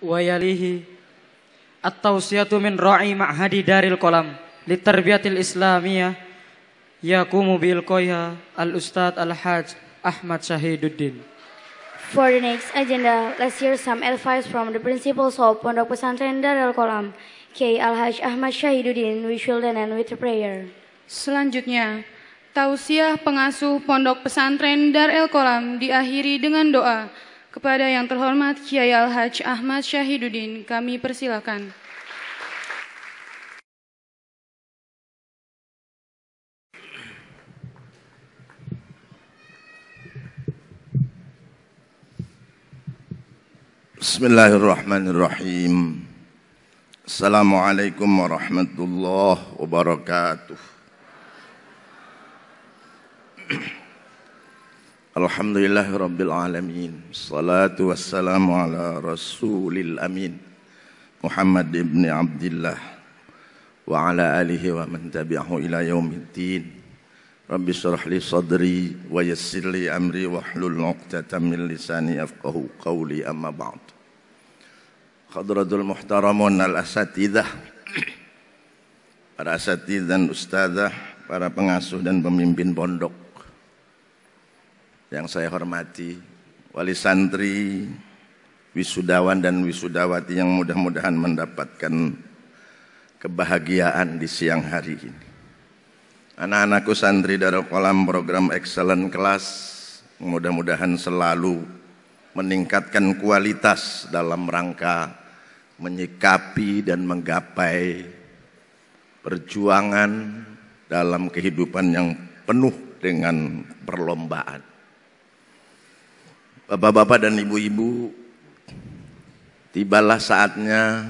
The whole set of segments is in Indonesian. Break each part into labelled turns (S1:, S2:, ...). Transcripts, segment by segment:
S1: wa yalihi at-tawsiyatu min ra'i ma'hadi daril kolam tarbiyatil islamiyah yakumu bil qoya al-ustad al-haj Ahmad Shahiduddin. For the next agenda, let's hear some advice from the principals of Pondok Pesantren Darul Kolam, K. Al-Haj Ahmad Shahiduddin, we shall then end with a prayer. Selanjutnya, Tausiah pengasuh Pondok Pesantren Dar Kolam diakhiri dengan doa. Kepada yang terhormat Kiai Al-Haj Ahmad Syahiduddin, kami persilakan. Bismillahirrahmanirrahim. Assalamualaikum warahmatullahi wabarakatuh. Alhamdulillahi Rabbil Alamin Salatu wassalamu ala Rasulil Amin Muhammad ibn Abdullah Wa ala alihi wa man tabi'ahu ila yaumiddin Rabbi surah sadri wa yassir amri wa hlul uqtatan min lisani yafqahu qawli amma ba'd Khadratul muhtaramun al-asatidah Para asatid dan ustazah, para pengasuh dan pemimpin pondok yang saya hormati, wali santri, wisudawan dan wisudawati yang mudah-mudahan mendapatkan kebahagiaan di siang hari ini. Anak-anakku santri dari kolam program excellent kelas mudah-mudahan selalu meningkatkan kualitas dalam rangka menyikapi dan menggapai perjuangan dalam kehidupan yang penuh dengan perlombaan. Bapak-bapak dan ibu-ibu, tibalah saatnya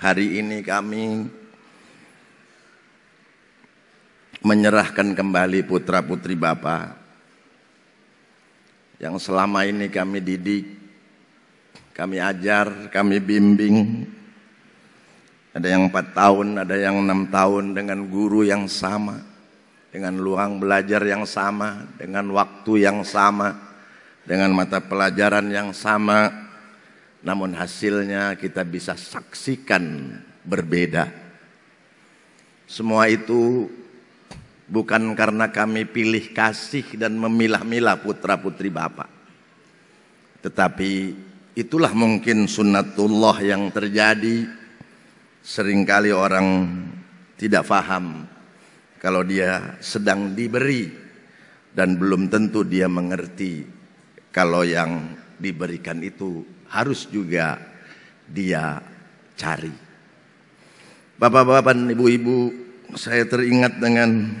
S1: hari ini kami menyerahkan kembali putra-putri Bapak yang selama ini kami didik, kami ajar, kami bimbing. Ada yang empat tahun, ada yang enam tahun dengan guru yang sama, dengan luang belajar yang sama, dengan waktu yang sama dengan mata pelajaran yang sama, namun hasilnya kita bisa saksikan berbeda. Semua itu bukan karena kami pilih kasih dan memilah-milah putra-putri Bapak. Tetapi itulah mungkin sunnatullah yang terjadi. Seringkali orang tidak faham kalau dia sedang diberi dan belum tentu dia mengerti kalau yang diberikan itu harus juga dia cari. Bapak-bapak ibu-ibu, saya teringat dengan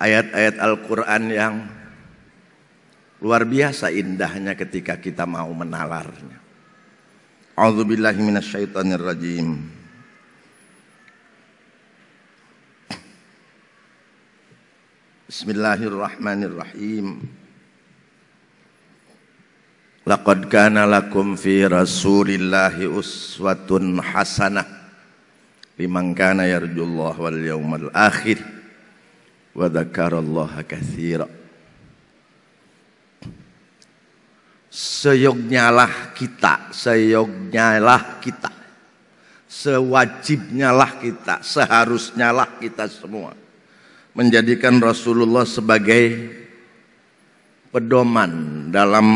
S1: ayat-ayat Al-Quran yang luar biasa indahnya ketika kita mau menalarnya. A'udzubillahiminasyaitanirrajim. rajim. Bismillahirrahmanirrahim. Laqad kana lakum fi Rasulillahi uswatun hasanah liman kana yarjullah wal yawmal akhir wa dzakarallaha katsira. Seyognyalah kita, seyognyalah kita. Sewajibnyalah kita, seharusnyalah kita semua menjadikan Rasulullah sebagai pedoman dalam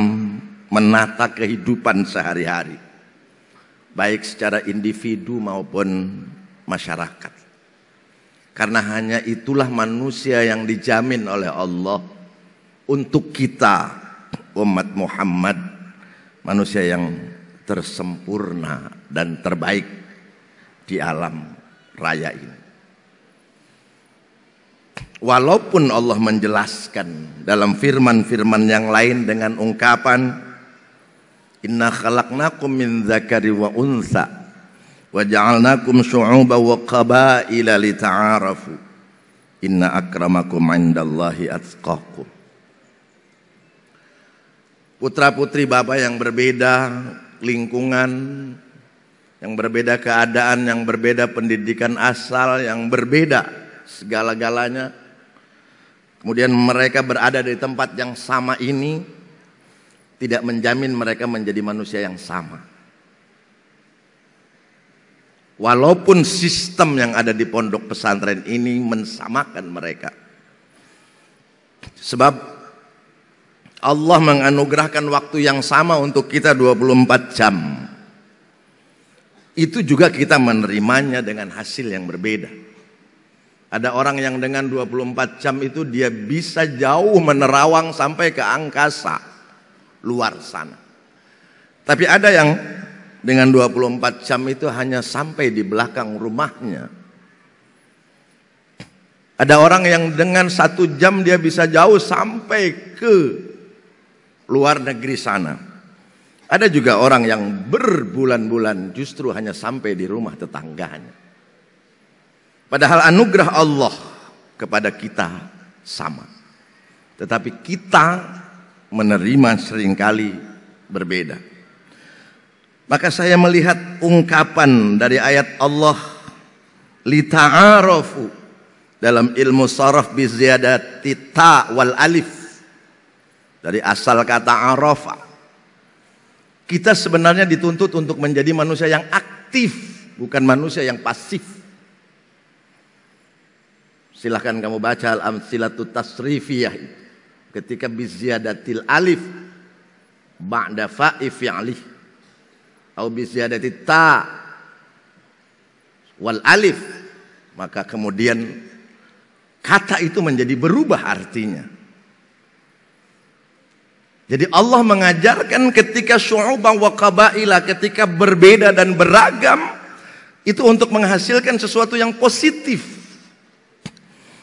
S1: menata kehidupan sehari-hari baik secara individu maupun masyarakat karena hanya itulah manusia yang dijamin oleh Allah untuk kita umat Muhammad manusia yang tersempurna dan terbaik di alam raya ini Walaupun Allah menjelaskan dalam firman-firman yang lain dengan ungkapan Inna khalaqnakum min zakari wa unsa wa ja'alnakum syu'uba wa qabaila lita'arafu Inna akramakum 'indallahi atqakum Putra-putri Bapak yang berbeda, lingkungan yang berbeda keadaan, yang berbeda pendidikan asal, yang berbeda segala-galanya Kemudian mereka berada di tempat yang sama ini tidak menjamin mereka menjadi manusia yang sama. Walaupun sistem yang ada di pondok pesantren ini mensamakan mereka. Sebab Allah menganugerahkan waktu yang sama untuk kita 24 jam. Itu juga kita menerimanya dengan hasil yang berbeda. Ada orang yang dengan 24 jam itu dia bisa jauh menerawang sampai ke angkasa luar sana. Tapi ada yang dengan 24 jam itu hanya sampai di belakang rumahnya. Ada orang yang dengan satu jam dia bisa jauh sampai ke luar negeri sana. Ada juga orang yang berbulan-bulan justru hanya sampai di rumah tetangganya. Padahal anugerah Allah kepada kita sama. Tetapi kita menerima seringkali berbeda. Maka saya melihat ungkapan dari ayat Allah Litaarofu dalam ilmu saraf bi ta wal alif dari asal kata arafa. Kita sebenarnya dituntut untuk menjadi manusia yang aktif, bukan manusia yang pasif. Silahkan kamu baca Al-Amsilatu Tasrifiyah ketika biziadatil alif ba'da fa'i fi'lih Atau biziadatil ta wal alif maka kemudian kata itu menjadi berubah artinya jadi Allah mengajarkan ketika syu'ubah wa kabailah ketika berbeda dan beragam itu untuk menghasilkan sesuatu yang positif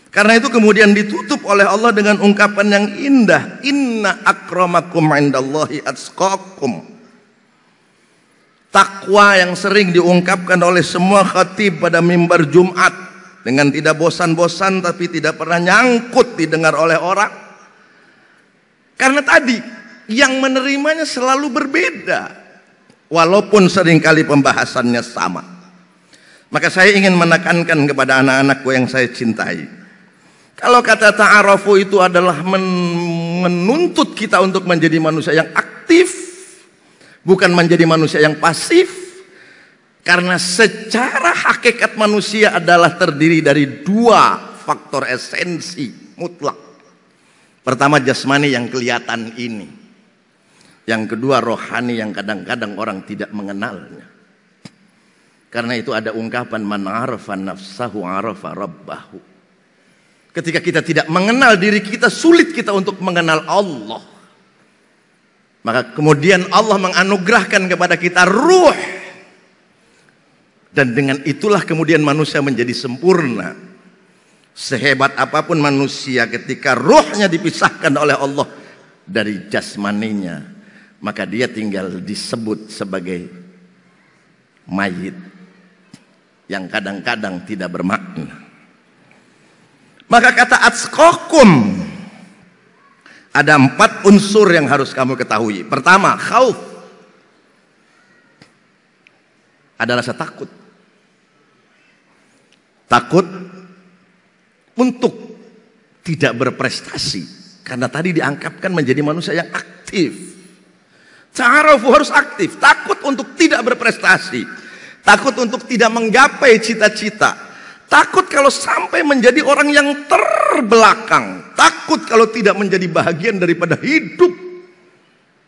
S1: karena itu kemudian ditutup oleh Allah dengan ungkapan yang indah, inna akramakum indallahi atqakum. Takwa yang sering diungkapkan oleh semua khatib pada mimbar Jumat dengan tidak bosan-bosan tapi tidak pernah nyangkut didengar oleh orang. Karena tadi yang menerimanya selalu berbeda walaupun seringkali pembahasannya sama. Maka saya ingin menekankan kepada anak-anakku yang saya cintai kalau kata ta'arafu itu adalah men menuntut kita untuk menjadi manusia yang aktif, bukan menjadi manusia yang pasif. Karena secara hakikat manusia adalah terdiri dari dua faktor esensi mutlak. Pertama jasmani yang kelihatan ini. Yang kedua rohani yang kadang-kadang orang tidak mengenalnya. Karena itu ada ungkapan man arafa nafsahu arafa rabbahu. Ketika kita tidak mengenal diri kita, sulit kita untuk mengenal Allah. Maka kemudian Allah menganugerahkan kepada kita ruh. Dan dengan itulah kemudian manusia menjadi sempurna. Sehebat apapun manusia ketika ruhnya dipisahkan oleh Allah dari jasmaninya, maka dia tinggal disebut sebagai mayit yang kadang-kadang tidak bermakna. Maka kata atskokum ada empat unsur yang harus kamu ketahui. Pertama, khauf ada rasa takut. Takut untuk tidak berprestasi karena tadi diangkapkan menjadi manusia yang aktif. Ta'arufu harus aktif, takut untuk tidak berprestasi, takut untuk tidak menggapai cita-cita, Takut kalau sampai menjadi orang yang terbelakang. Takut kalau tidak menjadi bagian daripada hidup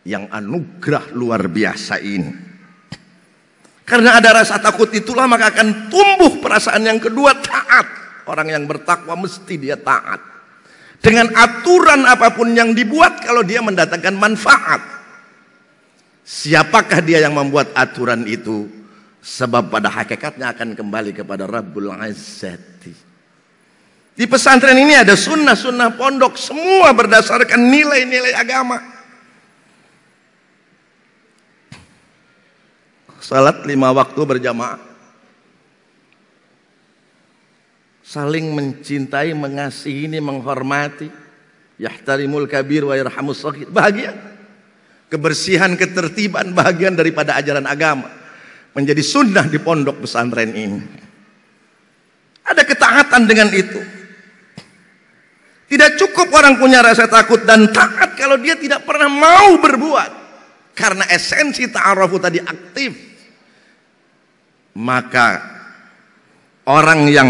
S1: yang anugerah luar biasa ini. Karena ada rasa takut itulah maka akan tumbuh perasaan yang kedua taat. Orang yang bertakwa mesti dia taat. Dengan aturan apapun yang dibuat kalau dia mendatangkan manfaat. Siapakah dia yang membuat aturan itu? Sebab pada hakikatnya akan kembali kepada Rabbul Azzati. Di pesantren ini ada sunnah-sunnah pondok. Semua berdasarkan nilai-nilai agama. Salat lima waktu berjamaah. Saling mencintai, mengasihi, menghormati. Yahtarimul kabir wa yarhamus Bahagia. Kebersihan, ketertiban, bahagian daripada ajaran agama menjadi sunnah di pondok pesantren ini. Ada ketaatan dengan itu. Tidak cukup orang punya rasa takut dan taat kalau dia tidak pernah mau berbuat. Karena esensi ta'arufu tadi aktif. Maka orang yang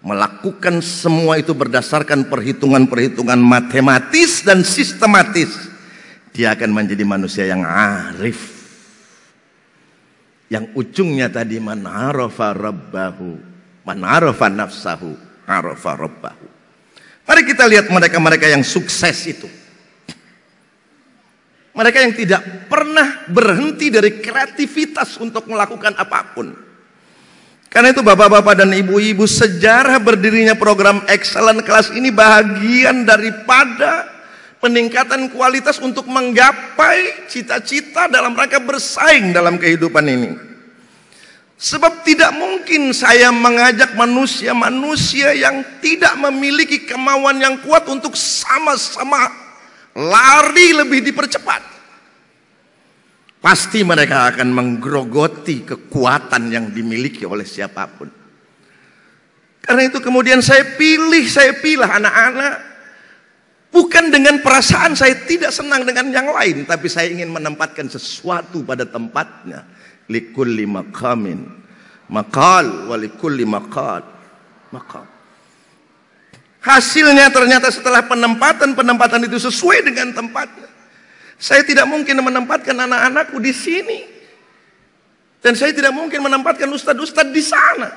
S1: melakukan semua itu berdasarkan perhitungan-perhitungan matematis dan sistematis, dia akan menjadi manusia yang arif yang ujungnya tadi man arafa rabbahu man arafa nafsahu arafa rabbahu mari kita lihat mereka-mereka yang sukses itu mereka yang tidak pernah berhenti dari kreativitas untuk melakukan apapun karena itu bapak-bapak dan ibu-ibu sejarah berdirinya program excellent kelas ini bagian daripada peningkatan kualitas untuk menggapai cita-cita dalam rangka bersaing dalam kehidupan ini. Sebab tidak mungkin saya mengajak manusia-manusia yang tidak memiliki kemauan yang kuat untuk sama-sama lari lebih dipercepat. Pasti mereka akan menggerogoti kekuatan yang dimiliki oleh siapapun. Karena itu kemudian saya pilih, saya pilih anak-anak Bukan dengan perasaan saya tidak senang dengan yang lain, tapi saya ingin menempatkan sesuatu pada tempatnya. lima makamin. Makal lima makal. Makal. Hasilnya ternyata setelah penempatan-penempatan itu sesuai dengan tempatnya. Saya tidak mungkin menempatkan anak-anakku di sini. Dan saya tidak mungkin menempatkan ustadz ustadz di sana.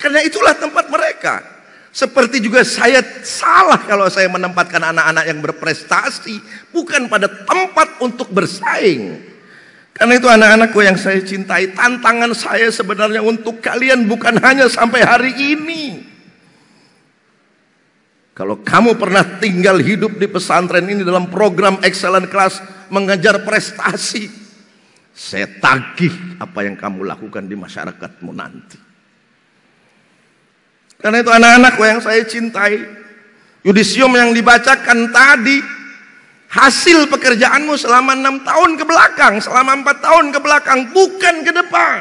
S1: Karena itulah tempat mereka. Seperti juga saya salah kalau saya menempatkan anak-anak yang berprestasi bukan pada tempat untuk bersaing. Karena itu anak-anakku yang saya cintai, tantangan saya sebenarnya untuk kalian bukan hanya sampai hari ini. Kalau kamu pernah tinggal hidup di pesantren ini dalam program excellent class mengejar prestasi, saya tagih apa yang kamu lakukan di masyarakatmu nanti. Karena itu anak-anakku yang saya cintai, yudisium yang dibacakan tadi, hasil pekerjaanmu selama enam tahun ke belakang, selama empat tahun ke belakang, bukan ke depan.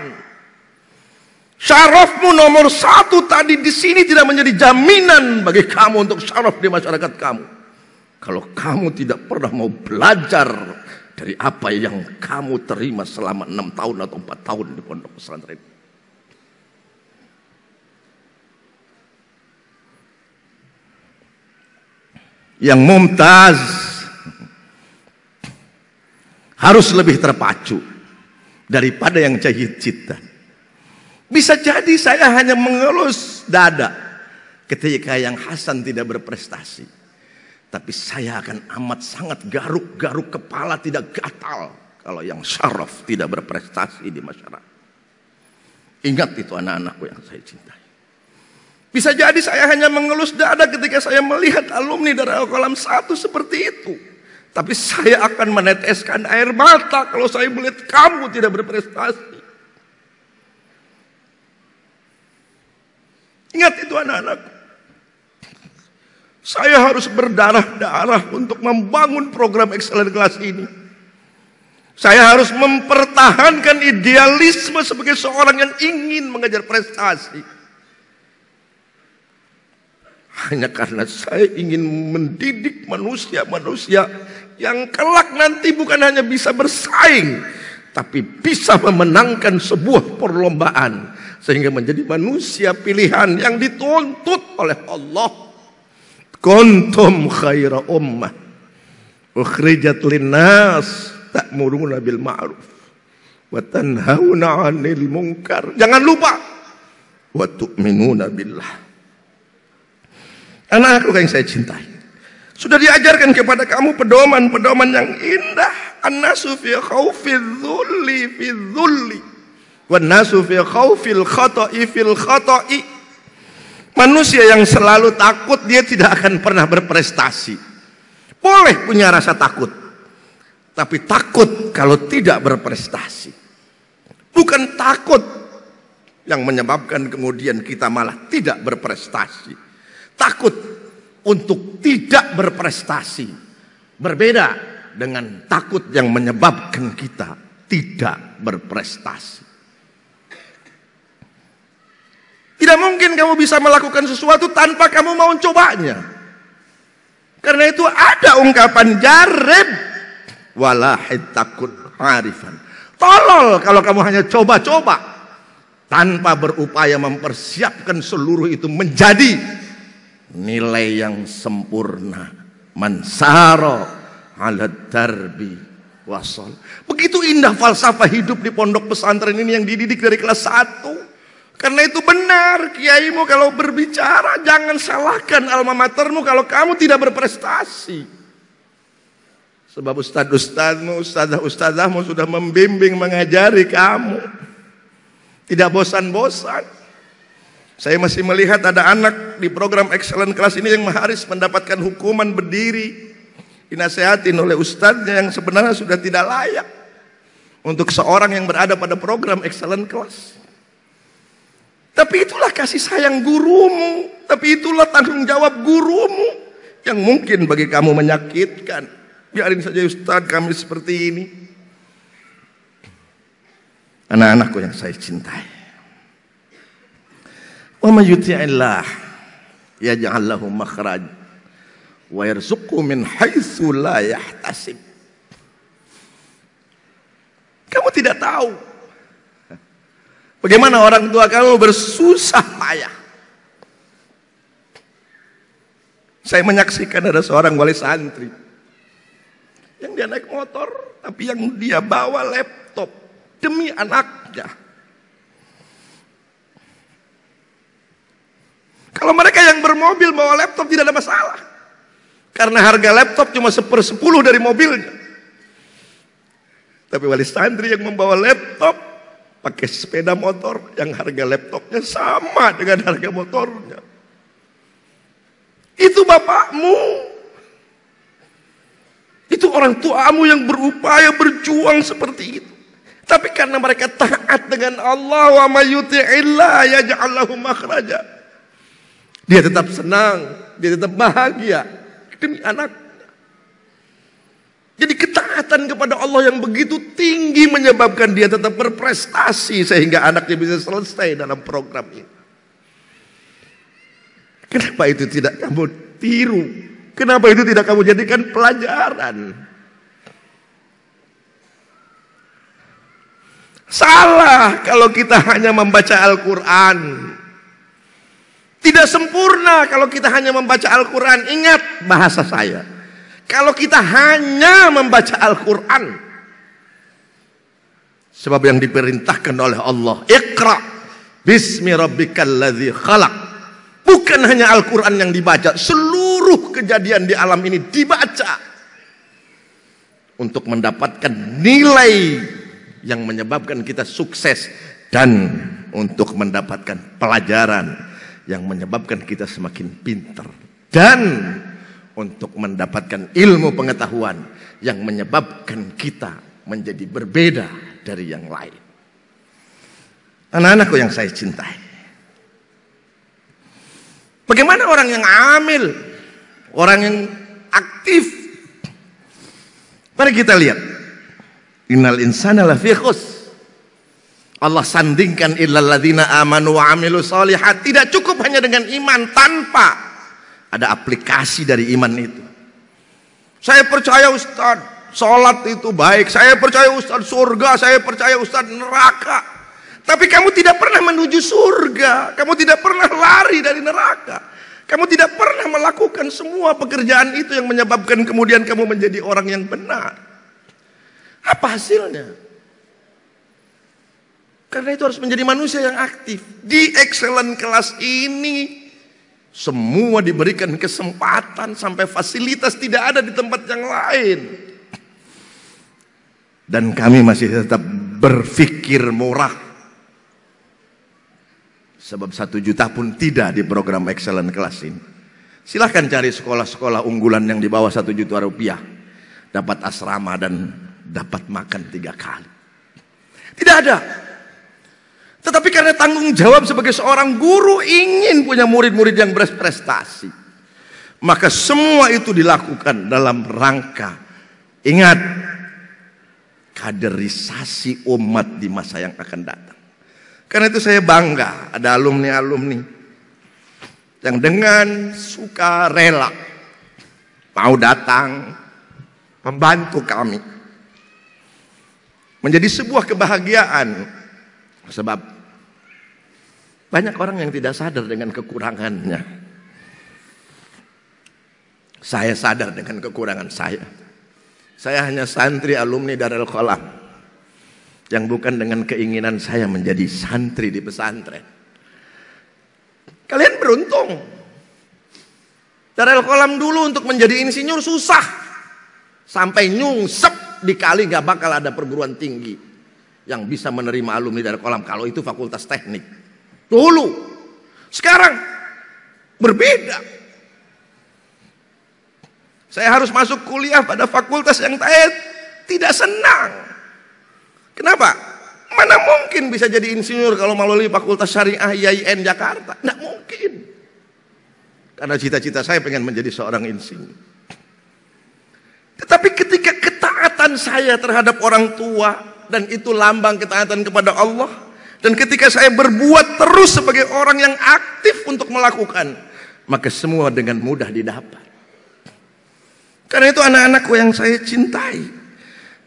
S1: Syarafmu nomor satu tadi di sini tidak menjadi jaminan bagi kamu untuk syaraf di masyarakat kamu. Kalau kamu tidak pernah mau belajar dari apa yang kamu terima selama enam tahun atau empat tahun di pondok pesantren. yang mumtaz harus lebih terpacu daripada yang jahit cita. Bisa jadi saya hanya mengelus dada ketika yang Hasan tidak berprestasi. Tapi saya akan amat sangat garuk-garuk kepala tidak gatal kalau yang syaraf tidak berprestasi di masyarakat. Ingat itu anak-anakku yang saya cinta. Bisa jadi saya hanya mengelus dada ketika saya melihat alumni dari kolam satu seperti itu. Tapi saya akan meneteskan air mata kalau saya melihat kamu tidak berprestasi. Ingat itu anak-anakku. Saya harus berdarah-darah untuk membangun program excellent class ini. Saya harus mempertahankan idealisme sebagai seorang yang ingin mengejar prestasi. Hanya karena saya ingin mendidik manusia-manusia yang kelak nanti bukan hanya bisa bersaing, tapi bisa memenangkan sebuah perlombaan sehingga menjadi manusia pilihan yang dituntut oleh Allah. Kuntum khaira ummah ukhrijat linnas ta'muruna bil ma'ruf wa tanhauna 'anil munkar. Jangan lupa wa tu'minuna billah. Anak Anakku kan yang saya cintai. Sudah diajarkan kepada kamu pedoman-pedoman yang indah. An-nasu fi khawfil dhulli fi dhulli. Wan-nasu fi Manusia yang selalu takut dia tidak akan pernah berprestasi. Boleh punya rasa takut. Tapi takut kalau tidak berprestasi. Bukan takut yang menyebabkan kemudian kita malah tidak berprestasi takut untuk tidak berprestasi. Berbeda dengan takut yang menyebabkan kita tidak berprestasi. Tidak mungkin kamu bisa melakukan sesuatu tanpa kamu mau mencobanya. Karena itu ada ungkapan jarib walahid takut arifan. Tolol kalau kamu hanya coba-coba tanpa berupaya mempersiapkan seluruh itu menjadi nilai yang sempurna mansaro ala darbi wasol begitu indah falsafah hidup di pondok pesantren ini yang dididik dari kelas 1 karena itu benar kiaimu kalau berbicara jangan salahkan alma matermu kalau kamu tidak berprestasi sebab ustad-ustadmu, ustadah-ustadahmu sudah membimbing, mengajari kamu. Tidak bosan-bosan. Saya masih melihat ada anak di program excellent kelas ini yang maharis mendapatkan hukuman berdiri dinasehatin oleh ustadznya yang sebenarnya sudah tidak layak untuk seorang yang berada pada program excellent kelas. Tapi itulah kasih sayang gurumu, tapi itulah tanggung jawab gurumu yang mungkin bagi kamu menyakitkan. Biarin saja Ustadz kami seperti ini. Anak-anakku yang saya cintai. Wa may yuti'illah yaj'al lahu makhraj wa yarzuqhu min haitsu la yahtasib. Kamu tidak tahu bagaimana orang tua kamu bersusah payah. Saya menyaksikan ada seorang wali santri yang dia naik motor, tapi yang dia bawa laptop demi anaknya. Kalau mereka yang bermobil bawa laptop tidak ada masalah. Karena harga laptop cuma sepersepuluh dari mobilnya. Tapi wali santri yang membawa laptop pakai sepeda motor yang harga laptopnya sama dengan harga motornya. Itu bapakmu. Itu orang tuamu yang berupaya berjuang seperti itu. Tapi karena mereka taat dengan Allah wa ya yaj'allahu makhrajah. Dia tetap senang, dia tetap bahagia demi anak. Jadi ketaatan kepada Allah yang begitu tinggi menyebabkan dia tetap berprestasi sehingga anaknya bisa selesai dalam program ini. Kenapa itu tidak kamu tiru? Kenapa itu tidak kamu jadikan pelajaran? Salah kalau kita hanya membaca Al-Quran tidak sempurna kalau kita hanya membaca Al-Quran. Ingat bahasa saya. Kalau kita hanya membaca Al-Quran. Sebab yang diperintahkan oleh Allah. Iqra. Bismi rabbikal ladzi khalaq. Bukan hanya Al-Quran yang dibaca. Seluruh kejadian di alam ini dibaca. Untuk mendapatkan nilai yang menyebabkan kita sukses. Dan untuk mendapatkan pelajaran yang menyebabkan kita semakin pinter dan untuk mendapatkan ilmu pengetahuan yang menyebabkan kita menjadi berbeda dari yang lain. Anak-anakku yang saya cintai. Bagaimana orang yang amil, orang yang aktif? Mari kita lihat. Innal insana lafi khusus. Allah sandingkan illalladzina amanu wa amilu salihat. Tidak cukup hanya dengan iman tanpa ada aplikasi dari iman itu. Saya percaya Ustaz, sholat itu baik. Saya percaya Ustaz surga, saya percaya Ustaz neraka. Tapi kamu tidak pernah menuju surga. Kamu tidak pernah lari dari neraka. Kamu tidak pernah melakukan semua pekerjaan itu yang menyebabkan kemudian kamu menjadi orang yang benar. Apa hasilnya? Karena itu harus menjadi manusia yang aktif. Di excellent kelas ini semua diberikan kesempatan sampai fasilitas tidak ada di tempat yang lain. Dan kami masih tetap berpikir murah. Sebab satu juta pun tidak di program excellent kelas ini. Silahkan cari sekolah-sekolah unggulan yang di bawah satu juta rupiah. Dapat asrama dan dapat makan tiga kali. Tidak ada tetapi karena tanggung jawab sebagai seorang guru ingin punya murid-murid yang berprestasi. Maka semua itu dilakukan dalam rangka. Ingat, kaderisasi umat di masa yang akan datang. Karena itu saya bangga ada alumni-alumni yang dengan suka rela mau datang membantu kami. Menjadi sebuah kebahagiaan sebab banyak orang yang tidak sadar dengan kekurangannya. Saya sadar dengan kekurangan saya. Saya hanya santri alumni Darul Kolam. yang bukan dengan keinginan saya menjadi santri di pesantren. Kalian beruntung. Darul Kolam dulu untuk menjadi insinyur susah. Sampai nyungsep di kali gak bakal ada perguruan tinggi yang bisa menerima alumni Darul kolam kalau itu fakultas teknik. Dulu. Sekarang berbeda. Saya harus masuk kuliah pada fakultas yang saya tidak senang. Kenapa? Mana mungkin bisa jadi insinyur kalau melalui Fakultas Syariah IAIN Jakarta? Tidak mungkin. Karena cita-cita saya pengen menjadi seorang insinyur. Tetapi ketika ketaatan saya terhadap orang tua dan itu lambang ketaatan kepada Allah, dan ketika saya berbuat terus sebagai orang yang aktif untuk melakukan, maka semua dengan mudah didapat. Karena itu anak-anakku yang saya cintai.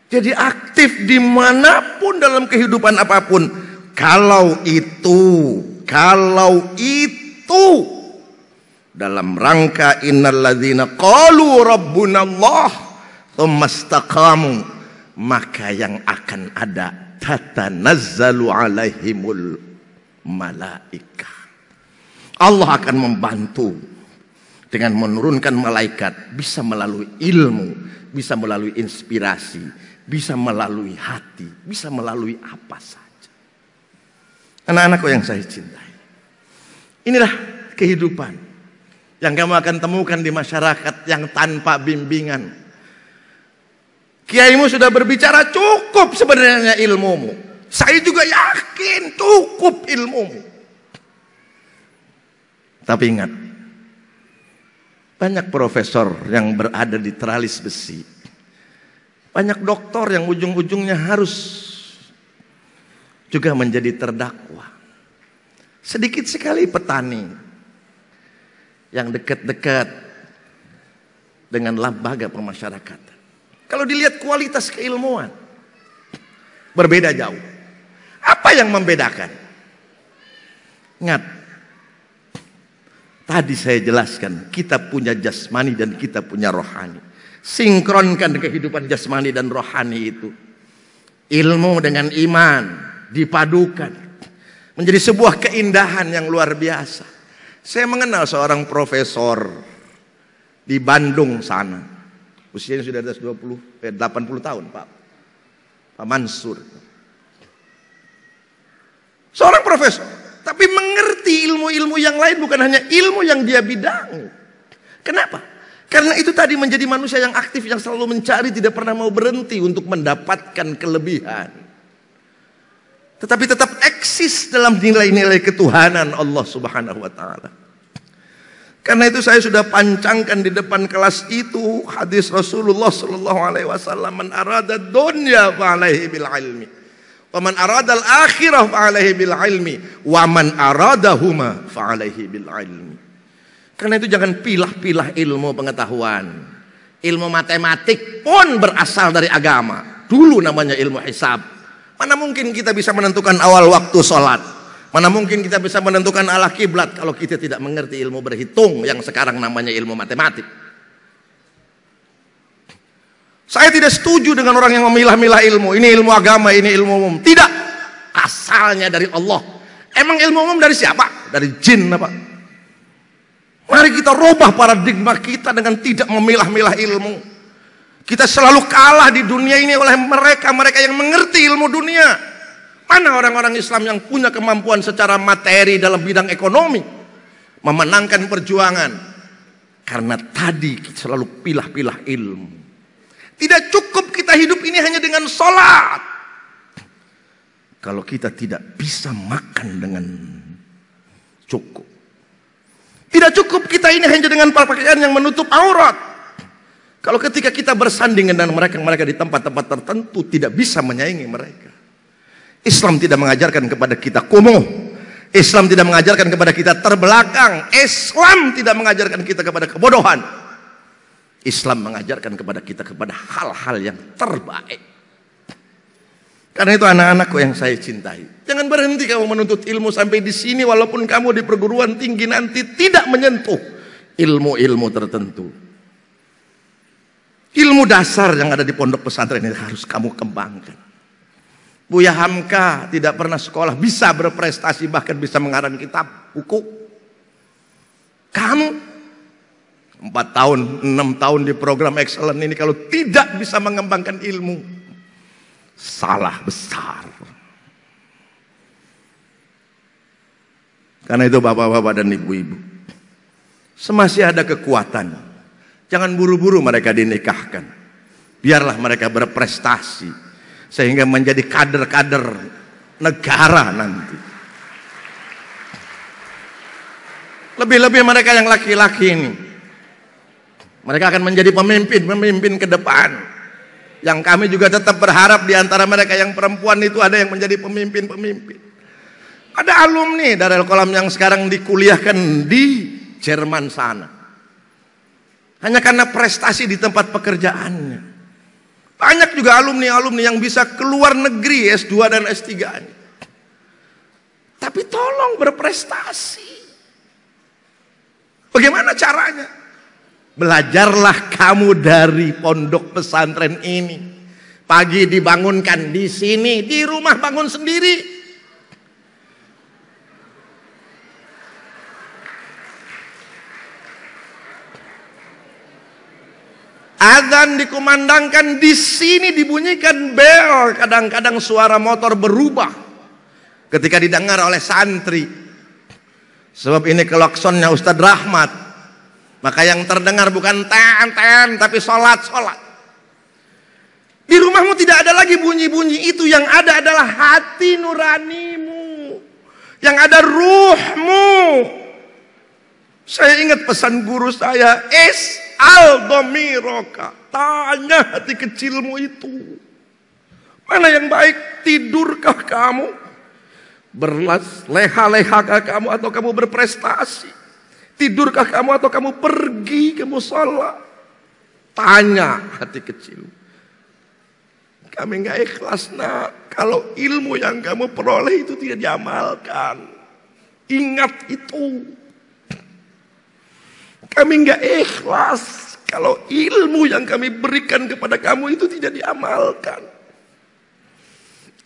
S1: Jadi aktif dimanapun dalam kehidupan apapun. Kalau itu, kalau itu dalam rangka innalladzina qalu rabbunallah tsumma maka yang akan ada tatanazzalu alaihimul malaika. Allah akan membantu dengan menurunkan malaikat bisa melalui ilmu, bisa melalui inspirasi, bisa melalui hati, bisa melalui apa saja. Anak-anakku yang saya cintai. Inilah kehidupan yang kamu akan temukan di masyarakat yang tanpa bimbingan, Kiaimu sudah berbicara cukup sebenarnya ilmumu. Saya juga yakin cukup ilmumu. Tapi ingat, banyak profesor yang berada di teralis besi. Banyak dokter yang ujung-ujungnya harus juga menjadi terdakwa. Sedikit sekali petani yang dekat-dekat dengan lembaga pemasyarakatan. Kalau dilihat kualitas keilmuan berbeda jauh. Apa yang membedakan? Ingat, tadi saya jelaskan kita punya jasmani dan kita punya rohani. Sinkronkan kehidupan jasmani dan rohani itu. Ilmu dengan iman dipadukan menjadi sebuah keindahan yang luar biasa. Saya mengenal seorang profesor di Bandung sana Usianya sudah atas 20, eh, 80 tahun Pak. Pak Mansur. Seorang profesor. Tapi mengerti ilmu-ilmu yang lain bukan hanya ilmu yang dia bidang. Kenapa? Karena itu tadi menjadi manusia yang aktif, yang selalu mencari, tidak pernah mau berhenti untuk mendapatkan kelebihan tetapi tetap eksis dalam nilai-nilai ketuhanan Allah Subhanahu wa taala. Karena itu saya sudah pancangkan di depan kelas itu hadis Rasulullah Shallallahu Alaihi Wasallam man arada dunya fa'alaihi bil ilmi wa man arada al akhirah fa'alaihi bil ilmi wa man arada huma fa'alaihi bil ilmi karena itu jangan pilah-pilah ilmu pengetahuan ilmu matematik pun berasal dari agama dulu namanya ilmu hisab mana mungkin kita bisa menentukan awal waktu sholat Mana mungkin kita bisa menentukan Allah kiblat kalau kita tidak mengerti ilmu berhitung yang sekarang namanya ilmu matematik. Saya tidak setuju dengan orang yang memilah-milah ilmu. Ini ilmu agama, ini ilmu umum. Tidak. Asalnya dari Allah. Emang ilmu umum dari siapa? Dari jin apa? Mari kita rubah paradigma kita dengan tidak memilah-milah ilmu. Kita selalu kalah di dunia ini oleh mereka-mereka yang mengerti ilmu dunia. Mana orang-orang Islam yang punya kemampuan secara materi dalam bidang ekonomi memenangkan perjuangan? Karena tadi selalu pilah-pilah ilmu. Tidak cukup kita hidup ini hanya dengan sholat. Kalau kita tidak bisa makan dengan cukup. Tidak cukup kita ini hanya dengan pakaian yang menutup aurat. Kalau ketika kita bersanding dengan mereka-mereka di tempat-tempat tertentu tidak bisa menyaingi mereka. Islam tidak mengajarkan kepada kita kumuh. Islam tidak mengajarkan kepada kita terbelakang. Islam tidak mengajarkan kita kepada kebodohan. Islam mengajarkan kepada kita kepada hal-hal yang terbaik. Karena itu anak-anakku yang saya cintai. Jangan berhenti kamu menuntut ilmu sampai di sini walaupun kamu di perguruan tinggi nanti tidak menyentuh ilmu-ilmu tertentu. Ilmu dasar yang ada di pondok pesantren ini harus kamu kembangkan. Buya Hamka tidak pernah sekolah, bisa berprestasi bahkan bisa mengarang kitab, buku. Kamu empat tahun, enam tahun di program excellent ini kalau tidak bisa mengembangkan ilmu, salah besar. Karena itu bapak-bapak dan ibu-ibu, semasih ada kekuatan. Jangan buru-buru mereka dinikahkan. Biarlah mereka berprestasi sehingga menjadi kader-kader negara nanti. Lebih-lebih mereka yang laki-laki ini. Mereka akan menjadi pemimpin-pemimpin ke depan. Yang kami juga tetap berharap di antara mereka yang perempuan itu ada yang menjadi pemimpin-pemimpin. Ada alumni dari Kolam yang sekarang dikuliahkan di Jerman sana. Hanya karena prestasi di tempat pekerjaannya. Banyak juga alumni-alumni yang bisa keluar negeri S2 dan S3 -nya. Tapi tolong berprestasi. Bagaimana caranya? Belajarlah kamu dari pondok pesantren ini. Pagi dibangunkan di sini, di rumah bangun sendiri. Azan dikumandangkan di sini dibunyikan bel, kadang-kadang suara motor berubah ketika didengar oleh santri. Sebab ini keloksonnya Ustadz Rahmat. Maka yang terdengar bukan ten ten tapi sholat solat. Di rumahmu tidak ada lagi bunyi-bunyi itu yang ada adalah hati nuranimu. Yang ada ruhmu. Saya ingat pesan guru saya, es Al domiroka. Tanya hati kecilmu itu. Mana yang baik? Tidurkah kamu? Berlas, leha-lehakah kamu atau kamu berprestasi? Tidurkah kamu atau kamu pergi ke musola? Tanya hati kecil. Kami nggak ikhlas nak kalau ilmu yang kamu peroleh itu tidak diamalkan. Ingat itu. Kami nggak ikhlas kalau ilmu yang kami berikan kepada kamu itu tidak diamalkan.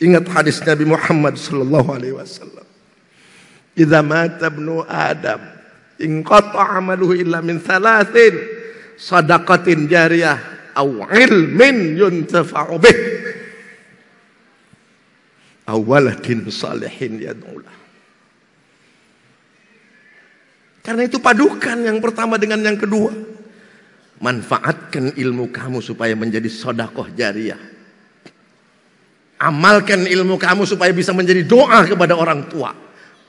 S1: Ingat hadis Nabi Muhammad sallallahu alaihi wasallam. Idza mata ibnu Adam in amaluhu illa min thalathin sadaqatin jariyah aw ilmin yuntafa'u bih aw waladin salihin yad'ulah. Karena itu padukan yang pertama dengan yang kedua. Manfaatkan ilmu kamu supaya menjadi sodakoh jariah. Amalkan ilmu kamu supaya bisa menjadi doa kepada orang tua.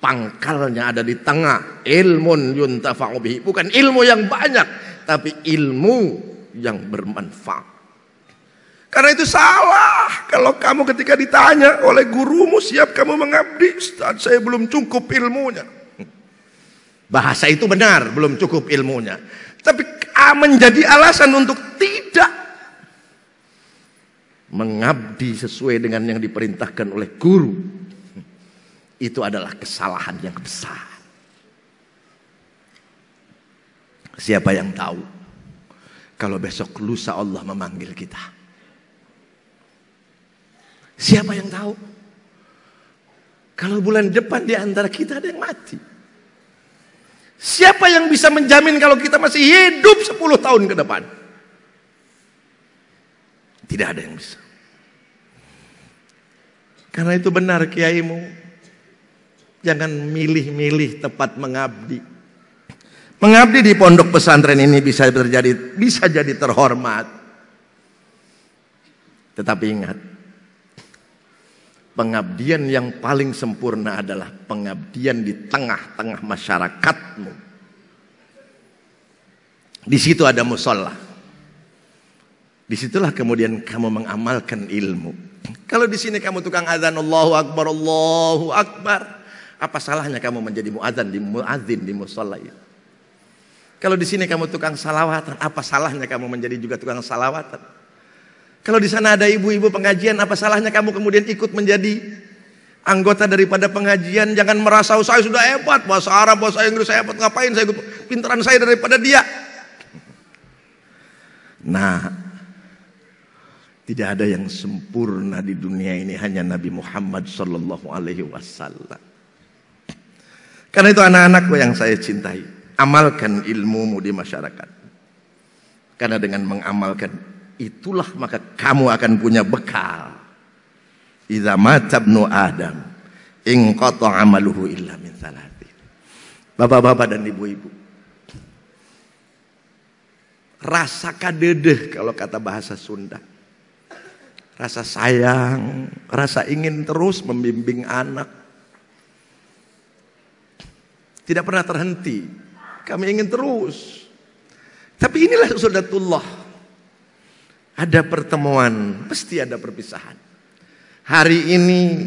S1: Pangkalnya ada di tengah. Ilmun yuntafa'ubihi. Bukan ilmu yang banyak. Tapi ilmu yang bermanfaat. Karena itu salah kalau kamu ketika ditanya oleh gurumu siap kamu mengabdi. Ustaz saya belum cukup ilmunya. Bahasa itu benar, belum cukup ilmunya. Tapi ah, menjadi alasan untuk tidak mengabdi sesuai dengan yang diperintahkan oleh guru. Itu adalah kesalahan yang besar. Siapa yang tahu kalau besok lusa Allah memanggil kita? Siapa yang tahu kalau bulan depan di antara kita ada yang mati? Siapa yang bisa menjamin kalau kita masih hidup 10 tahun ke depan? Tidak ada yang bisa. Karena itu benar kiaimu. Jangan milih-milih tempat mengabdi. Mengabdi di pondok pesantren ini bisa terjadi bisa jadi terhormat. Tetapi ingat, Pengabdian yang paling sempurna adalah pengabdian di tengah-tengah masyarakatmu. Di situ ada musola. Disitulah kemudian kamu mengamalkan ilmu. Kalau di sini kamu tukang azan Allahu Akbar, Allahu Akbar. Apa salahnya kamu menjadi muazan di muazin di musola itu? Kalau di sini kamu tukang salawatan, apa salahnya kamu menjadi juga tukang salawatan? Kalau di sana ada ibu-ibu pengajian, apa salahnya kamu kemudian ikut menjadi anggota daripada pengajian? Jangan merasa saya sudah hebat, bahasa Arab, bahasa Inggris saya hebat, ngapain saya ikut Pinteran saya daripada dia? Nah, tidak ada yang sempurna di dunia ini hanya Nabi Muhammad Shallallahu Alaihi Wasallam. Karena itu anak-anakku yang saya cintai, amalkan ilmumu di masyarakat. Karena dengan mengamalkan itulah maka kamu akan punya bekal. Idza matabnu Adam in amaluhu illa min salati. Bapak-bapak dan ibu-ibu. Rasa kadedeh kalau kata bahasa Sunda. Rasa sayang, rasa ingin terus membimbing anak. Tidak pernah terhenti. Kami ingin terus. Tapi inilah sudatullah ada pertemuan, pasti ada perpisahan. Hari ini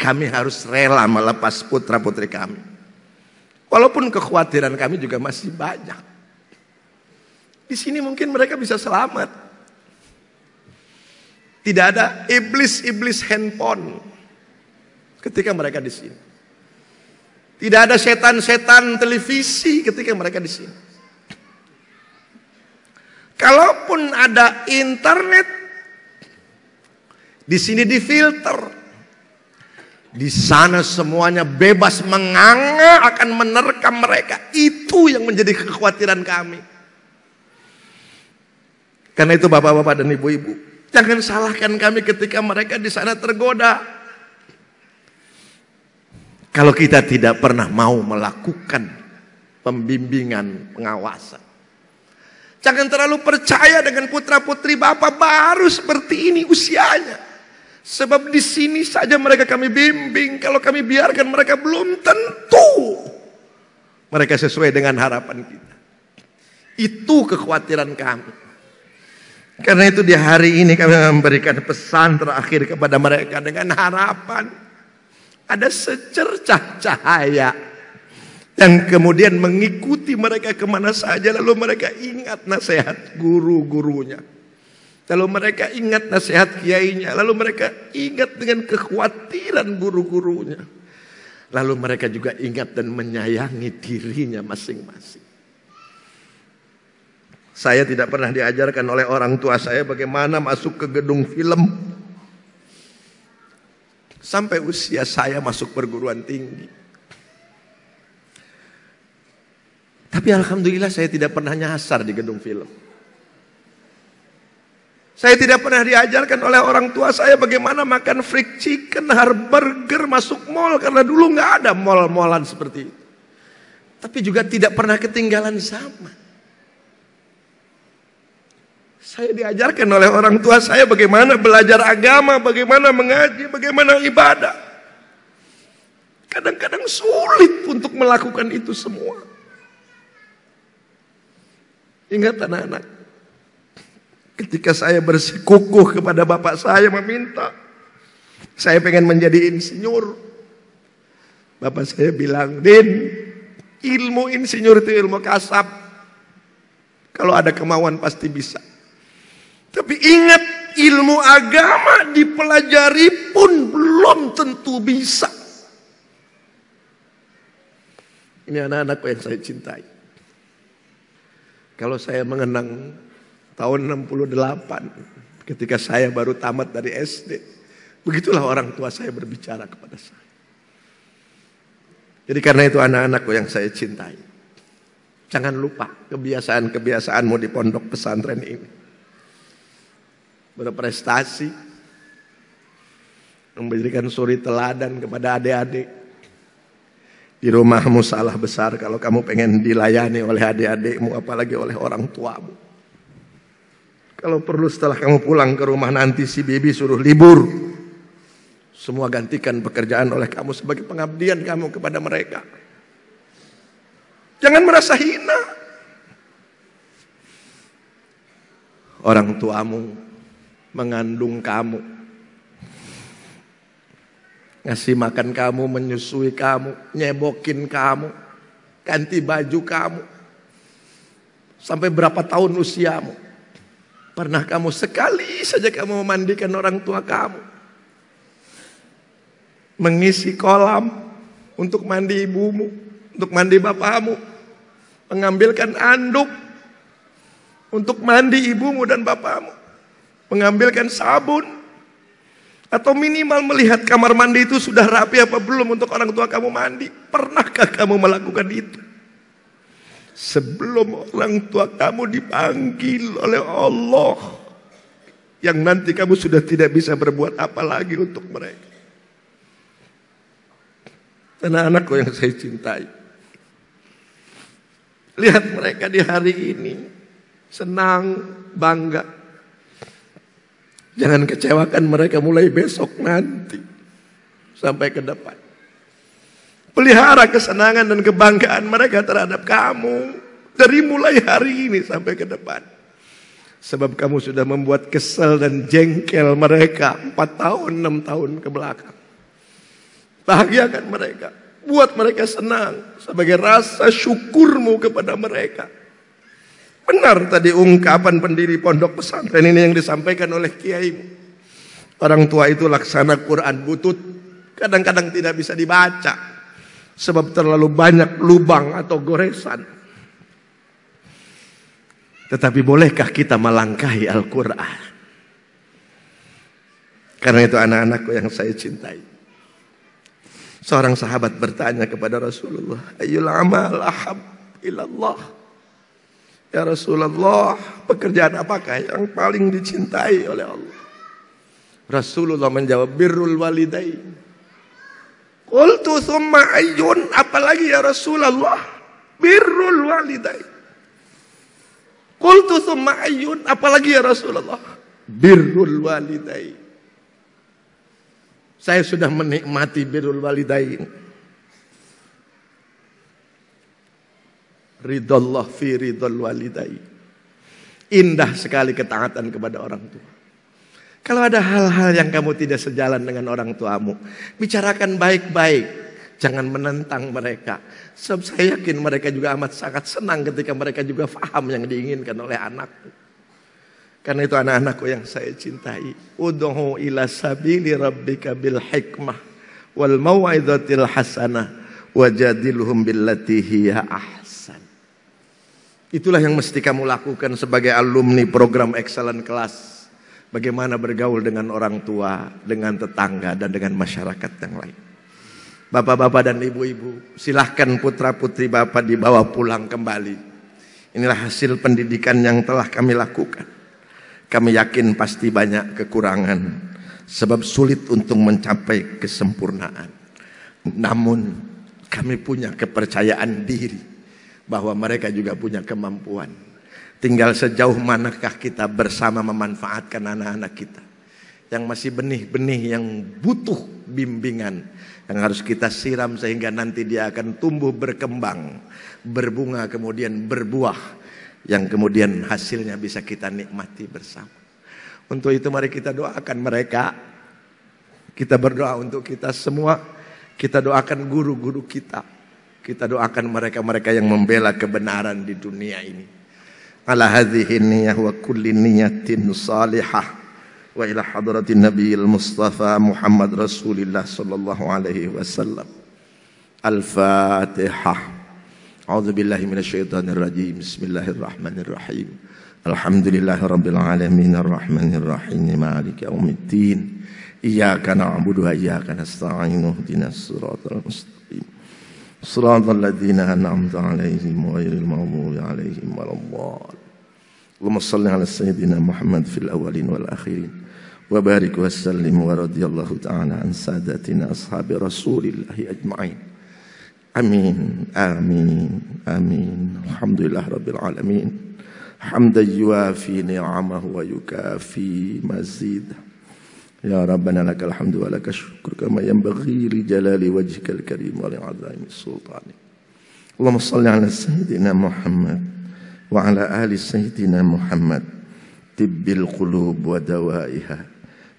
S1: kami harus rela melepas putra-putri kami. Walaupun kekhawatiran kami juga masih banyak. Di sini mungkin mereka bisa selamat. Tidak ada iblis-iblis handphone ketika mereka di sini. Tidak ada setan-setan televisi ketika mereka di sini. Kalaupun ada internet, di sini difilter. Di sana semuanya bebas menganga akan menerkam mereka. Itu yang menjadi kekhawatiran kami. Karena itu bapak-bapak dan ibu-ibu, jangan salahkan kami ketika mereka di sana tergoda. Kalau kita tidak pernah mau melakukan pembimbingan pengawasan. Jangan terlalu percaya dengan putra-putri Bapak baru seperti ini usianya. Sebab di sini saja mereka kami bimbing. Kalau kami biarkan mereka belum tentu. Mereka sesuai dengan harapan kita. Itu kekhawatiran kami. Karena itu di hari ini kami memberikan pesan terakhir kepada mereka dengan harapan. Ada secercah cahaya yang kemudian mengikuti mereka kemana saja lalu mereka ingat nasihat guru-gurunya lalu mereka ingat nasihat kiainya lalu mereka ingat dengan kekhawatiran guru-gurunya lalu mereka juga ingat dan menyayangi dirinya masing-masing saya tidak pernah diajarkan oleh orang tua saya bagaimana masuk ke gedung film sampai usia saya masuk perguruan tinggi Tapi alhamdulillah saya tidak pernah nyasar di gedung film. Saya tidak pernah diajarkan oleh orang tua saya bagaimana makan freak chicken, hamburger, masuk mall karena dulu nggak ada mall-mallan seperti itu. Tapi juga tidak pernah ketinggalan sama. Saya diajarkan oleh orang tua saya bagaimana belajar agama, bagaimana mengaji, bagaimana ibadah. Kadang-kadang sulit untuk melakukan itu semua. Ingat anak-anak. Ketika saya bersikukuh kepada bapak saya meminta. Saya pengen menjadi insinyur. Bapak saya bilang, Din, ilmu insinyur itu ilmu kasap. Kalau ada kemauan pasti bisa. Tapi ingat ilmu agama dipelajari pun belum tentu bisa. Ini anak-anakku yang saya cintai. Kalau saya mengenang tahun 68 ketika saya baru tamat dari SD. Begitulah orang tua saya berbicara kepada saya. Jadi karena itu anak-anakku yang saya cintai. Jangan lupa kebiasaan-kebiasaanmu di pondok pesantren ini. Berprestasi. Memberikan suri teladan kepada adik-adik di rumahmu salah besar kalau kamu pengen dilayani oleh adik-adikmu, apalagi oleh orang tuamu. Kalau perlu setelah kamu pulang ke rumah nanti si bibi suruh libur. Semua gantikan pekerjaan oleh kamu sebagai pengabdian kamu kepada mereka. Jangan merasa hina. Orang tuamu mengandung kamu Ngasih makan kamu, menyusui kamu, nyebokin kamu, ganti baju kamu. Sampai berapa tahun usiamu? Pernah kamu sekali saja kamu memandikan orang tua kamu? Mengisi kolam untuk mandi ibumu, untuk mandi bapamu, mengambilkan anduk untuk mandi ibumu dan bapamu, mengambilkan sabun atau minimal melihat kamar mandi itu sudah rapi apa belum untuk orang tua kamu mandi. Pernahkah kamu melakukan itu? Sebelum orang tua kamu dipanggil oleh Allah. Yang nanti kamu sudah tidak bisa berbuat apa lagi untuk mereka. Anak-anakku yang saya cintai. Lihat mereka di hari ini. Senang, bangga, Jangan kecewakan mereka mulai besok nanti sampai ke depan. Pelihara kesenangan dan kebanggaan mereka terhadap kamu dari mulai hari ini sampai ke depan. Sebab kamu sudah membuat kesel dan jengkel mereka empat tahun, enam tahun ke belakang. Bahagiakan mereka. Buat mereka senang sebagai rasa syukurmu kepada mereka. Benar tadi ungkapan pendiri pondok pesantren ini yang disampaikan oleh kiai. Orang tua itu laksana Quran butut. Kadang-kadang tidak bisa dibaca. Sebab terlalu banyak lubang atau goresan. Tetapi bolehkah kita melangkahi Al-Quran? Karena itu anak-anakku yang saya cintai. Seorang sahabat bertanya kepada Rasulullah. Ayul amal ahab ilallah. Ya Rasulullah, pekerjaan apakah yang paling dicintai oleh Allah? Rasulullah menjawab, birrul walidai. Qultu thumma ayyun, apalagi ya Rasulullah? Birrul walidai. Qultu thumma ayyun, apalagi ya Rasulullah? Birrul walidai. Saya sudah menikmati birrul walidain. Ridallah fi ridal walidai. Indah sekali ketaatan kepada orang tua. Kalau ada hal-hal yang kamu tidak sejalan dengan orang tuamu, bicarakan baik-baik. Jangan menentang mereka. Sebab saya yakin mereka juga amat sangat senang ketika mereka juga faham yang diinginkan oleh anakku. Karena itu anak-anakku yang saya cintai. Udhu ila sabili rabbika bil hikmah wal mau'izatil hasanah wajadilhum billatihi ya ahla. Itulah yang mesti kamu lakukan sebagai alumni program excellent class. Bagaimana bergaul dengan orang tua, dengan tetangga, dan dengan masyarakat yang lain. Bapak-bapak dan ibu-ibu, silahkan putra-putri bapak dibawa pulang kembali. Inilah hasil pendidikan yang telah kami lakukan. Kami yakin pasti banyak kekurangan, sebab sulit untuk mencapai kesempurnaan. Namun kami punya kepercayaan diri bahwa mereka juga punya kemampuan. Tinggal sejauh manakah kita bersama memanfaatkan anak-anak kita yang masih benih-benih yang butuh bimbingan yang harus kita siram sehingga nanti dia akan tumbuh berkembang, berbunga kemudian berbuah yang kemudian hasilnya bisa kita nikmati bersama. Untuk itu mari kita doakan mereka. Kita berdoa untuk kita semua. Kita doakan guru-guru kita kita doakan mereka-mereka yang membela kebenaran di dunia ini. Ala hadhihi niyyah wa kulli niyatin salihah wa ila hadratin nabiyil mustafa Muhammad Rasulillah sallallahu alaihi wasallam. Al-Fatihah. A'udzu billahi minasyaitonir rajim. Bismillahirrahmanirrahim. Alhamdulillahi rabbil alamin arrahmanir rahim maliki yaumiddin. Iyyaka na'budu wa iyyaka nasta'in. Ihdinas siratal mustaqim. صراط الذين أنعمت عليهم غير المغضوب عليهم ولا الضالين اللهم صل على سيدنا محمد في الأولين والآخرين وبارك وسلم ورضي الله تعالى عن سادتنا أصحاب رسول الله أجمعين آمين آمين آمين الحمد لله رب العالمين حمدا يوافي نعمه ويكافي مزيده يا ربنا لك الحمد ولك الشكر كما ينبغي لجلال وجهك الكريم ولعظيم السلطان اللهم صل على سيدنا محمد وعلى آل سيدنا محمد طب القلوب ودوائها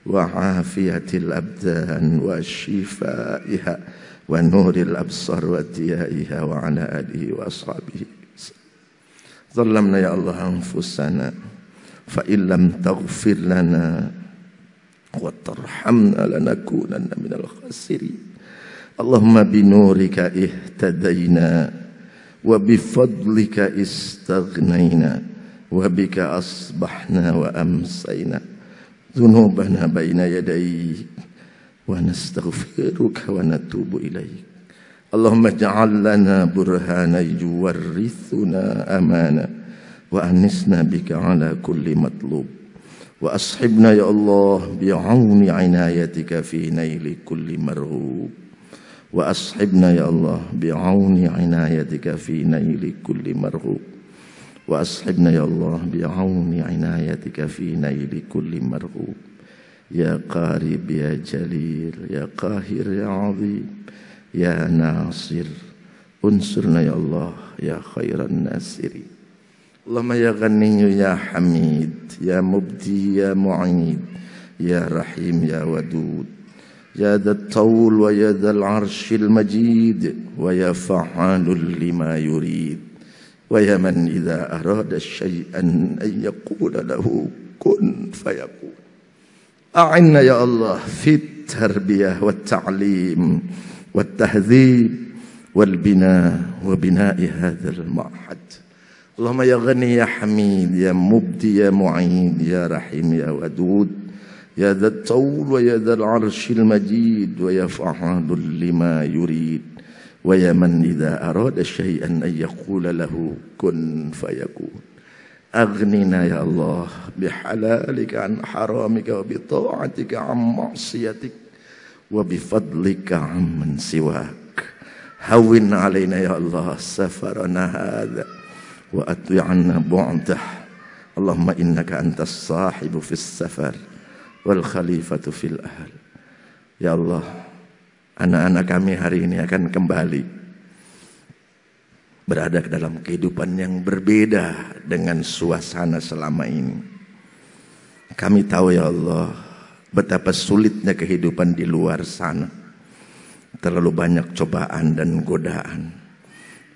S1: وعافية الأبدان وشفائها ونور الأبصار وديائها وعلى آله وأصحابه ظلمنا يا الله أنفسنا فإن لم تغفر لنا وترحمنا لنكونن من الخاسرين اللهم بنورك اهتدينا وبفضلك استغنينا وبك أصبحنا وأمسينا ذنوبنا بين يديك ونستغفرك ونتوب إليك اللهم اجعل لنا برهانا يورثنا أمانا وأنسنا بك على كل مطلوب وأصحبنا يا الله بعون عنايتك في نيل كل مرغوب وأصحبنا يا الله بعون عنايتك في نيل كل مرغوب وأصحبنا يا الله بعون عنايتك في نيل كل مرغوب يا قارب يا جليل يا قاهر يا عظيم يا ناصر انصرنا يا الله يا خير الناصرين اللهم يا غني يا حميد يا مبدي يا معيد يا رحيم يا ودود يا ذا الطول ويا ذا العرش المجيد ويا فعال لما يريد ويا من إذا أراد شيئا أن يقول له كن فيكون أعنا يا الله في التربية والتعليم والتهذيب والبناء وبناء هذا المعهد اللهم يا غني يا حميد يا مبدي يا معيد يا رحيم يا ودود يا ذا الطول ويا ذا العرش المجيد ويا فعال لما يريد ويا من إذا أراد شيئا أن يقول له كن فيكون أغننا يا الله بحلالك عن حرامك وبطاعتك عن معصيتك وبفضلك عمن سواك هون علينا يا الله سفرنا هذا wa ati'anna bu'dah Allahumma innaka antas sahibu fis safar wal khalifatu fil ahal ya Allah anak-anak kami hari ini akan kembali berada dalam kehidupan yang berbeda dengan suasana selama ini kami tahu ya Allah betapa sulitnya kehidupan di luar sana terlalu banyak cobaan dan godaan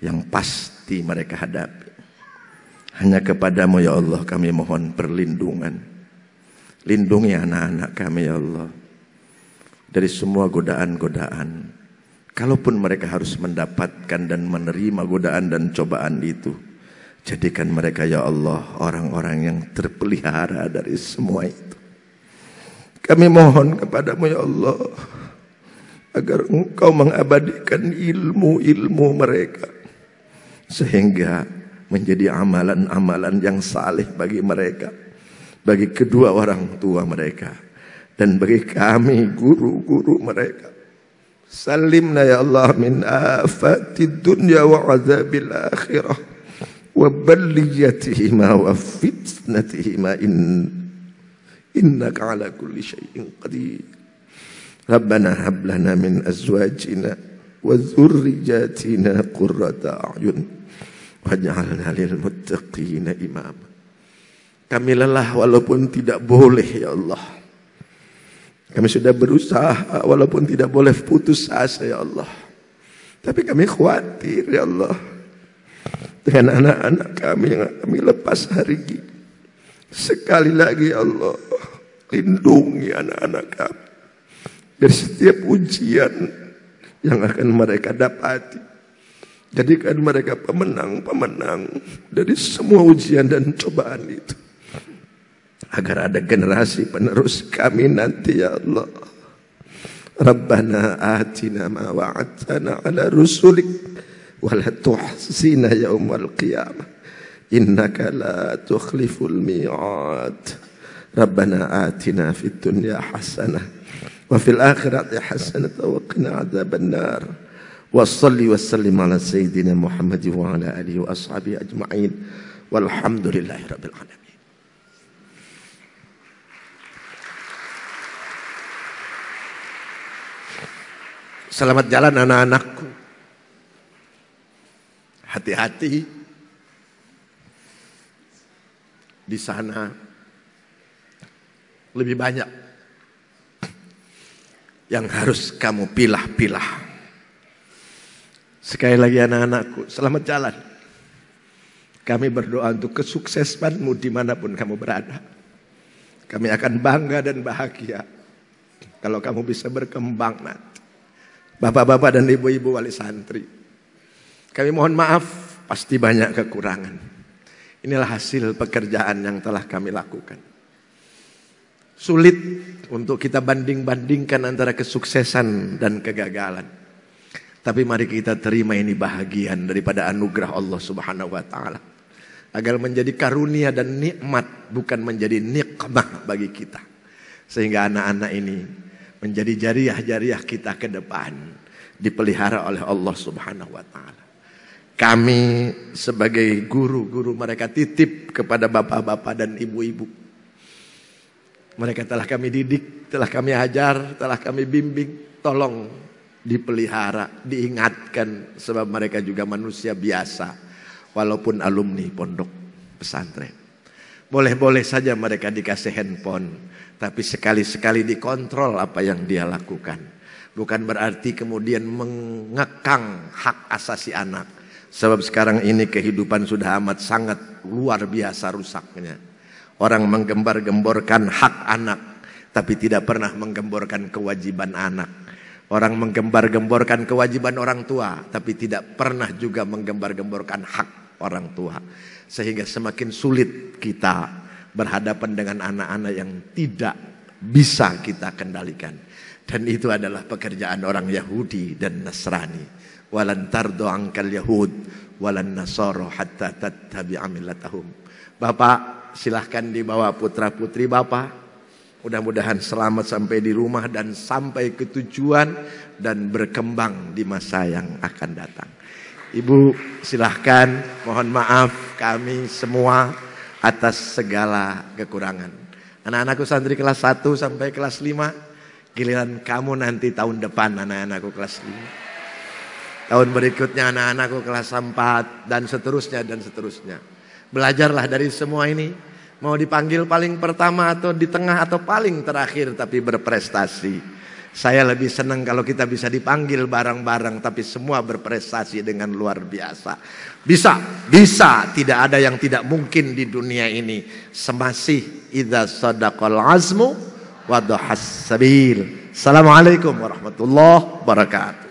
S1: yang pasti mereka hadapi hanya kepadamu ya Allah kami mohon perlindungan. Lindungi anak-anak kami ya Allah. Dari semua godaan-godaan. Kalaupun mereka harus mendapatkan dan menerima godaan dan cobaan itu. Jadikan mereka ya Allah orang-orang yang terpelihara dari semua itu. Kami mohon kepadamu ya Allah. Agar engkau mengabadikan ilmu-ilmu mereka. Sehingga menjadi amalan-amalan yang saleh bagi mereka, bagi kedua orang tua mereka, dan bagi kami guru-guru mereka. Salimna ya Allah min afati dunya wa azabil akhirah wa balliyatihima wa fitnatihima in innaka ala kulli syai'in qadir. Rabbana hab lana min azwajina wa dhurriyyatina qurrata a'yun Waj'alna lil muttaqina imama. Kami lelah walaupun tidak boleh ya Allah. Kami sudah berusaha walaupun tidak boleh putus asa ya Allah. Tapi kami khawatir ya Allah. Dengan anak-anak kami yang kami lepas hari ini. Sekali lagi ya Allah. Lindungi anak-anak kami. Dari setiap ujian yang akan mereka dapati. Jadikan mereka pemenang-pemenang dari semua ujian dan cobaan itu. Agar ada generasi penerus kami nanti ya Allah. Rabbana atina ma wa'adtana ala rusulik wa la tuhsina yaumal qiyamah. Innaka la tukhliful mi'ad. Rabbana atina fid dunya hasanah wa fil akhirati hasanah wa qina adzabannar. وصلي وسلم على سيدنا محمد وعلى اله واصحابه اجمعين والحمد لله رب العالمين Selamat jalan anak-anakku. Hati-hati. Di sana lebih banyak yang harus kamu pilah-pilah. Sekali lagi anak-anakku, selamat jalan. Kami berdoa untuk kesuksesanmu dimanapun kamu berada. Kami akan bangga dan bahagia kalau kamu bisa berkembang nanti. Bapak-bapak dan ibu-ibu wali santri. Kami mohon maaf, pasti banyak kekurangan. Inilah hasil pekerjaan yang telah kami lakukan. Sulit untuk kita banding-bandingkan antara kesuksesan dan kegagalan. Tapi mari kita terima ini bahagian daripada anugerah Allah Subhanahu wa taala. Agar menjadi karunia dan nikmat bukan menjadi nikmah bagi kita. Sehingga anak-anak ini menjadi jariah-jariah kita ke depan dipelihara oleh Allah Subhanahu wa taala. Kami sebagai guru-guru mereka titip kepada bapak-bapak dan ibu-ibu. Mereka telah kami didik, telah kami ajar, telah kami bimbing. Tolong dipelihara, diingatkan sebab mereka juga manusia biasa walaupun alumni pondok pesantren. Boleh-boleh saja mereka dikasih handphone, tapi sekali-sekali dikontrol apa yang dia lakukan. Bukan berarti kemudian mengekang hak asasi anak. Sebab sekarang ini kehidupan sudah amat sangat luar biasa rusaknya. Orang menggembar-gemborkan hak anak, tapi tidak pernah menggemborkan kewajiban anak Orang menggembar-gemborkan kewajiban orang tua, tapi tidak pernah juga menggembar-gemborkan hak orang tua. Sehingga semakin sulit kita berhadapan dengan anak-anak yang tidak bisa kita kendalikan. Dan itu adalah pekerjaan orang Yahudi dan Nasrani. Walan tardo angkal Yahud, walan nasoro hatta tattabi'a amilatahum. Bapak, silahkan dibawa putra-putri Bapak Mudah-mudahan selamat sampai di rumah dan sampai ke tujuan dan berkembang di masa yang akan datang. Ibu silahkan mohon maaf kami semua atas segala kekurangan. Anak-anakku santri kelas 1 sampai kelas 5 giliran kamu nanti tahun depan anak-anakku kelas 5. Tahun berikutnya anak-anakku kelas 4 dan seterusnya dan seterusnya. Belajarlah dari semua ini Mau dipanggil paling pertama atau di tengah atau paling terakhir tapi berprestasi. Saya lebih senang kalau kita bisa dipanggil bareng-bareng tapi semua berprestasi dengan luar biasa. Bisa, bisa, tidak ada yang tidak mungkin di dunia ini. Semasih idza sadaqal azmu wa Assalamualaikum warahmatullahi wabarakatuh.